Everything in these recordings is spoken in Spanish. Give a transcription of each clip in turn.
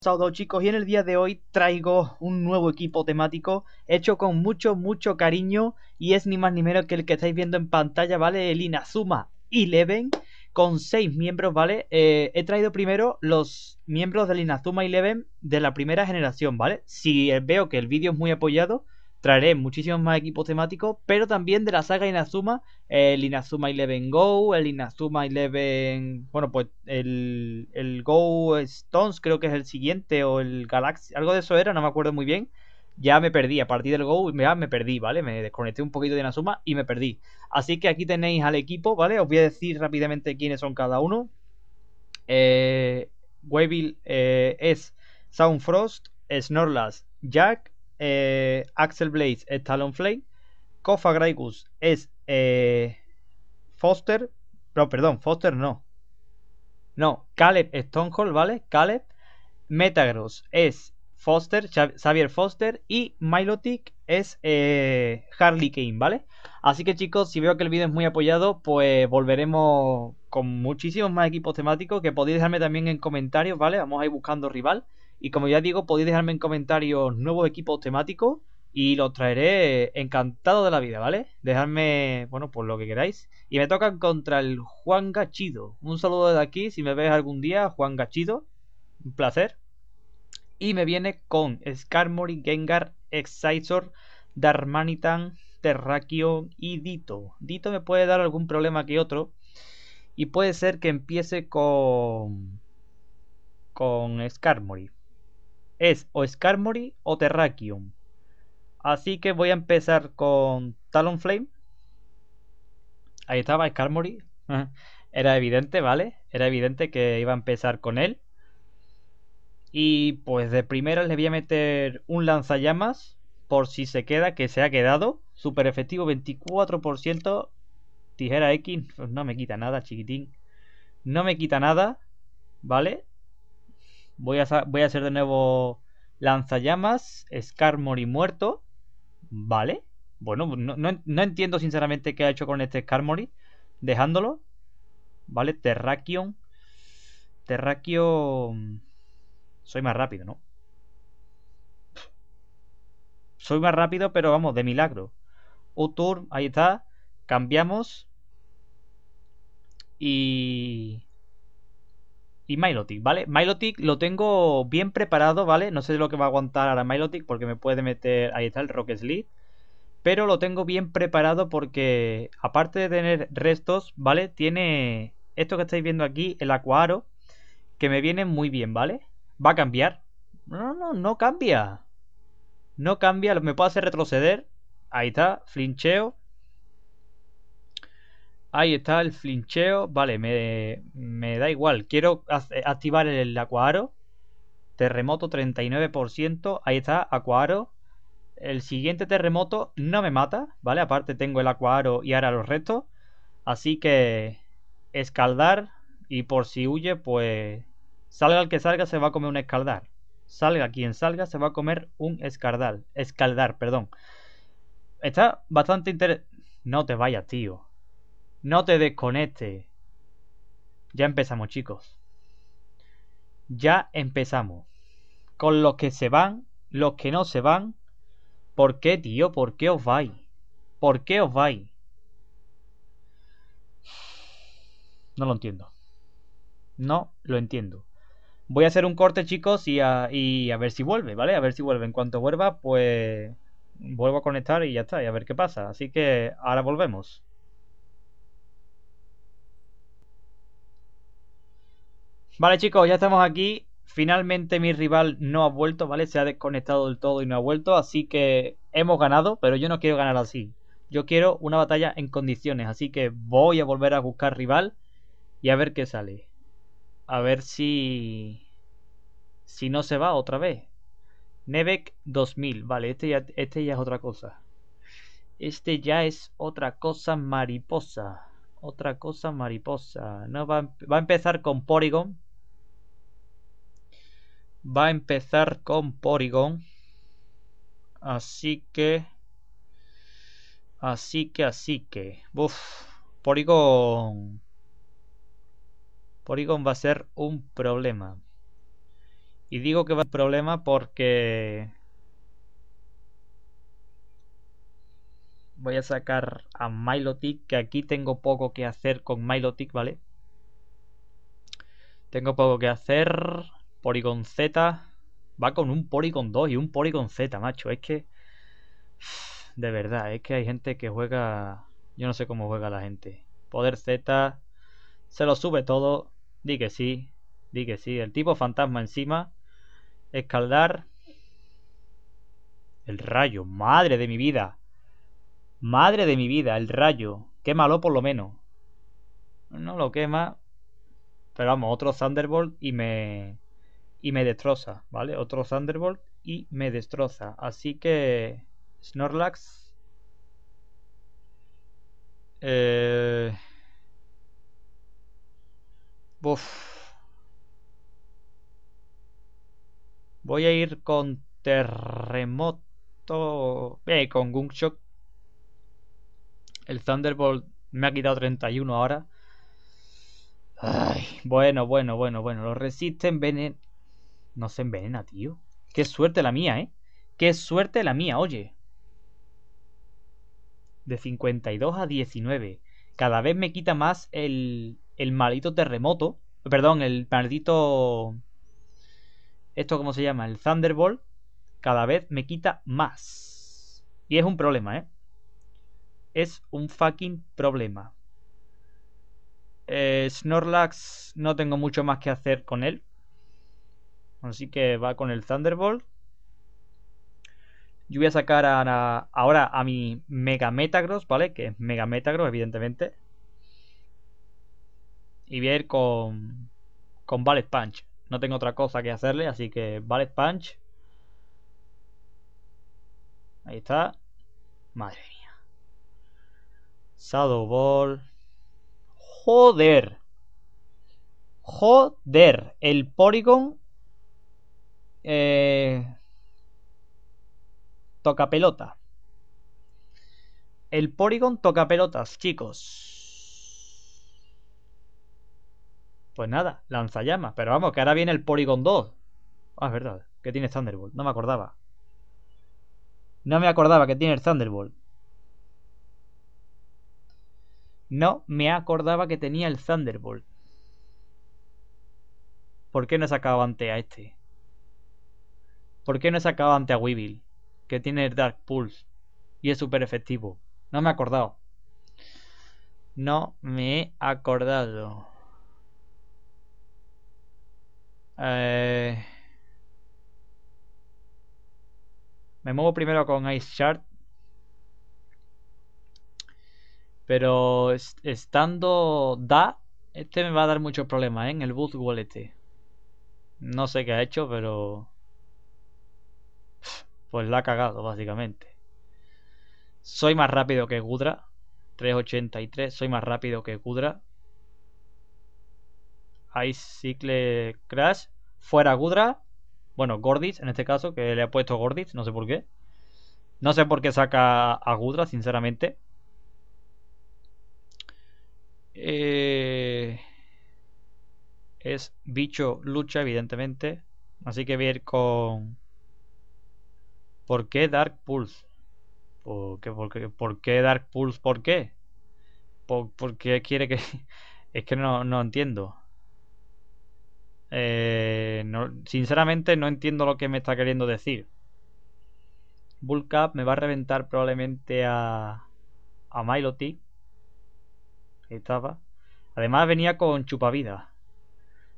Saludos chicos y en el día de hoy traigo un nuevo equipo temático hecho con mucho mucho cariño y es ni más ni menos que el que estáis viendo en pantalla, ¿vale? El Inazuma Eleven con seis miembros, ¿vale? Eh, he traído primero los miembros del Inazuma Eleven de la primera generación, ¿vale? Si veo que el vídeo es muy apoyado, traeré muchísimos más equipos temáticos, pero también de la saga Inazuma, el Inazuma Eleven Go, el Inazuma Eleven, bueno, pues el, el Go Stones creo que es el siguiente, o el Galaxy, algo de eso era, no me acuerdo muy bien. Ya me perdí, a partir del Go ya me perdí, ¿vale? Me desconecté un poquito de Inazuma y me perdí. Así que aquí tenéis al equipo, ¿vale? Os voy a decir rápidamente quiénes son cada uno. Eh, es eh, es Soundfrost, Snorlax, Jack, eh, Axel Blaze es Talon Cofa Kofa Graigus es eh, Foster, no, perdón, Foster no. No, Caleb Stonehold, ¿vale? Caleb. Metagross es Foster, Xavier Foster y Milotic es eh, Harley Kane, ¿vale? Así que chicos, si veo que el vídeo es muy apoyado, pues volveremos con muchísimos más equipos temáticos que podéis dejarme también en comentarios, ¿vale? Vamos a ir buscando rival. Y como ya digo, podéis dejarme en comentarios nuevos equipos temáticos y los traeré encantado de la vida, ¿vale? Dejadme, bueno, por pues lo que queráis. Y me toca contra el Juan Gachido. Un saludo de aquí, si me ves algún día, Juan Gachido. Un placer. Y me viene con Skarmory, Gengar, Excisor, Darmanitan, Terrakion y Dito. Dito me puede dar algún problema que otro. Y puede ser que empiece con. con Skarmory es o Skarmory o Terrakium. Así que voy a empezar con Talonflame. Ahí estaba Skarmory. Era evidente, ¿vale? Era evidente que iba a empezar con él. Y pues de primera le voy a meter un lanzallamas. Por si se queda, que se ha quedado. Super efectivo 24%. Tijera X. no me quita nada, chiquitín. No me quita nada. ¿Vale? Voy a, hacer de nuevo lanzallamas, Skarmory muerto. Vale. Bueno, no, entiendo sinceramente qué ha hecho con este Skarmory. Dejándolo. Vale, Terrakion. Terrakion. Soy más rápido, ¿no? Soy más rápido, pero vamos, de milagro. Utur, ahí está. Cambiamos. Y y Milotic, ¿vale? Milotic lo tengo bien preparado, ¿vale? No sé lo que va a aguantar ahora Milotic porque me puede meter, ahí está el Rock slide Pero lo tengo bien preparado porque aparte de tener restos, ¿vale? Tiene esto que estáis viendo aquí, el Acuaro, que me viene muy bien, ¿vale? Va a cambiar. No, no, no cambia. No cambia, me puede hacer retroceder. Ahí está, flincheo. Ahí está el flincheo. Vale, me, me da igual. Quiero activar el acuaro. Terremoto 39%. Ahí está, acuaro. El siguiente terremoto no me mata, ¿vale? Aparte tengo el acuaro y ahora los restos. Así que escaldar y por si huye, pues salga el que salga se va a comer un escaldar. Salga quien salga se va a comer un escaldar, escaldar, perdón. Está bastante interesante. No te vayas, tío. No te desconectes. Ya empezamos, chicos. Ya empezamos. Con los que se van, los que no se van. ¿Por qué, tío? ¿Por qué os vais? ¿Por qué os vais? No lo entiendo. No lo entiendo. Voy a hacer un corte, chicos, y a, y a ver si vuelve, ¿vale? A ver si vuelve. En cuanto vuelva, pues vuelvo a conectar y ya está, y a ver qué pasa. Así que ahora volvemos. Vale, chicos, ya estamos aquí. Finalmente mi rival no ha vuelto, ¿vale? Se ha desconectado del todo y no ha vuelto. Así que hemos ganado, pero yo no quiero ganar así. Yo quiero una batalla en condiciones. Así que voy a volver a buscar rival y a ver qué sale. A ver si... Si no se va otra vez. Nevec 2000. Vale, este ya, este ya es otra cosa. Este ya es otra cosa mariposa. Otra cosa mariposa. No, va, va a empezar con Porygon va a empezar con Porygon. Así que... Así que, así que... Uf, Porygon... Porygon va a ser un problema. Y digo que va a ser un problema porque... Voy a sacar a Milotic, que aquí tengo poco que hacer con Milotic, ¿vale? Tengo poco que hacer Porygon Z va con un Porygon 2 y un Porygon Z, macho. Es que. De verdad, es que hay gente que juega. Yo no sé cómo juega la gente. Poder Z se lo sube todo. Di que sí, di que sí. El tipo fantasma encima. Escaldar. El rayo, madre de mi vida. Madre de mi vida, el rayo. Quémalo por lo menos. No lo quema. Pero vamos, otro Thunderbolt y me y me destroza, ¿vale? Otro Thunderbolt y me destroza. Así que Snorlax... Eh... Voy a ir con terremoto... Eh, con Shock El Thunderbolt me ha quitado 31 ahora. bueno, bueno, bueno, bueno. Lo resisten, venen no se envenena, tío. Qué suerte la mía, ¿eh? Qué suerte la mía, oye. De 52 a 19. Cada vez me quita más el, el maldito terremoto. Perdón, el maldito... ¿Esto cómo se llama? El Thunderbolt. Cada vez me quita más. Y es un problema, ¿eh? Es un fucking problema. Eh, Snorlax no tengo mucho más que hacer con él. Así que va con el Thunderbolt. Yo voy a sacar ahora a mi Mega Metagross, ¿vale? Que es Mega Metagross, evidentemente. Y voy a ir con, con Ballet Punch. No tengo otra cosa que hacerle, así que Ballet Punch. Ahí está. Madre mía. Shadow Ball. Joder. Joder. El Porygon eh, toca pelota. El Porygon toca pelotas, chicos. Pues nada, lanzallamas. Pero vamos, que ahora viene el Porygon 2. Ah, es verdad, que tiene Thunderbolt. No me acordaba. No me acordaba que tiene el Thunderbolt. No me acordaba que tenía el Thunderbolt. ¿Por qué no he sacado antes a este? ¿Por qué no he sacado ante a Weevil? Que tiene Dark Pulse. Y es súper efectivo. No me he acordado. No me he acordado. Eh... Me muevo primero con Ice Shard. Pero estando Da, este me va a dar muchos problemas ¿eh? en el Boot Wallet. No sé qué ha hecho, pero pues la ha cagado, básicamente. Soy más rápido que Gudra. 383, soy más rápido que Gudra. Ice Cycle Crash. Fuera Gudra. Bueno, Gordis en este caso, que le ha puesto Gordis, no sé por qué. No sé por qué saca a Gudra, sinceramente. Eh, es bicho lucha, evidentemente. Así que voy a ir con ¿Por qué Dark Pulse? ¿Por qué, por Dark Pulse? ¿Por qué? ¿Por, qué quiere que.? es que no, no entiendo. Eh, sinceramente, no entiendo lo que me está queriendo decir. Bullcap me va a reventar probablemente a. A Miloti. Estaba. Además, venía con chupavidas.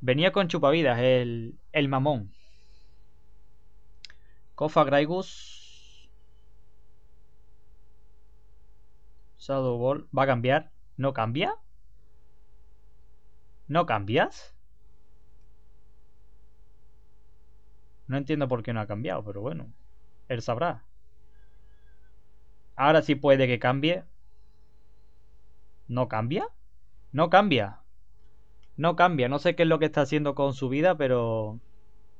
Venía con chupavidas el, el mamón. Kofa Graigus. Shadow Ball. ¿Va a cambiar? ¿No cambia? ¿No cambias? No entiendo por qué no ha cambiado, pero bueno. Él sabrá. Ahora sí puede que cambie. ¿No cambia? No cambia. No cambia. No sé qué es lo que está haciendo con su vida, pero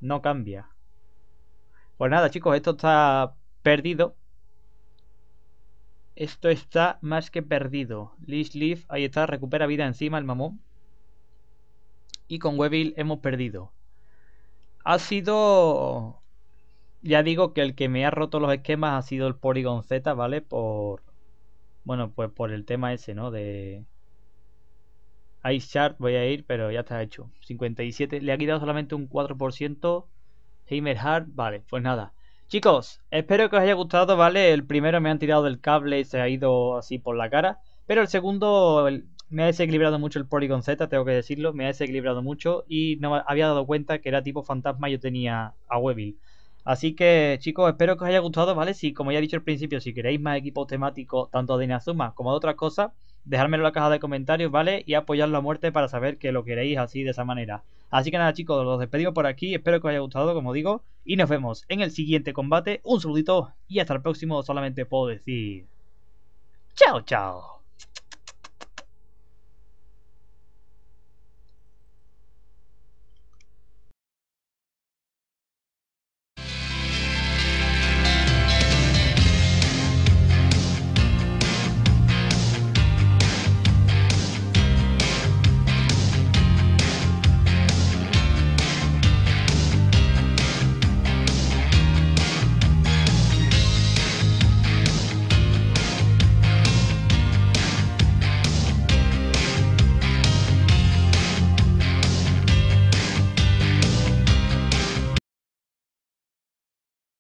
no cambia. Pues nada, chicos, esto está perdido. Esto está más que perdido. Leash Leaf, ahí está, recupera vida encima el mamón. Y con Weevil hemos perdido. Ha sido... Ya digo que el que me ha roto los esquemas ha sido el Porygon Z, ¿vale? Por... Bueno, pues por el tema ese, ¿no? De... Ice Chart voy a ir, pero ya está hecho. 57. Le ha quitado solamente un 4% hard vale, pues nada. Chicos, espero que os haya gustado, ¿vale? El primero me han tirado del cable y se ha ido así por la cara. Pero el segundo me ha desequilibrado mucho el Polygon Z, tengo que decirlo. Me ha desequilibrado mucho y no había dado cuenta que era tipo fantasma yo tenía a Weevil. Así que, chicos, espero que os haya gustado, ¿vale? Si, como ya he dicho al principio, si queréis más equipos temáticos, tanto de Inazuma como de otras cosas, dejármelo en la caja de comentarios, ¿vale? Y apoyarlo a muerte para saber que lo queréis así, de esa manera. Así que nada, chicos, los despedimos por aquí. Espero que os haya gustado, como digo. Y nos vemos en el siguiente combate. Un saludito y hasta el próximo. Solamente puedo decir. Chao, chao.